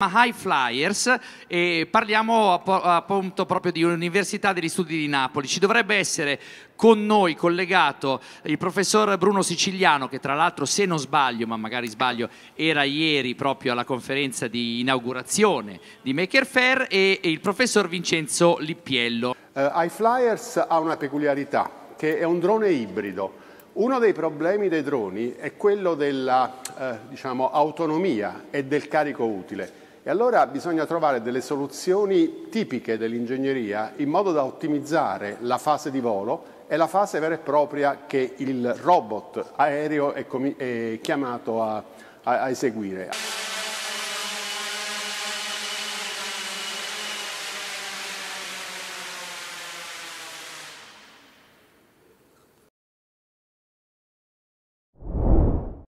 High Flyers e parliamo appunto proprio di Università degli Studi di Napoli. Ci dovrebbe essere con noi collegato il professor Bruno Siciliano che tra l'altro se non sbaglio, ma magari sbaglio, era ieri proprio alla conferenza di inaugurazione di Maker Fair e, il professor Vincenzo Lippiello. Uh, High Flyers ha una peculiarità che è un drone ibrido uno dei problemi dei droni è quello dell'autonomia eh, diciamo, e del carico utile. E allora bisogna trovare delle soluzioni tipiche dell'ingegneria in modo da ottimizzare la fase di volo e la fase vera e propria che il robot aereo è, chiamato a, a, a eseguire.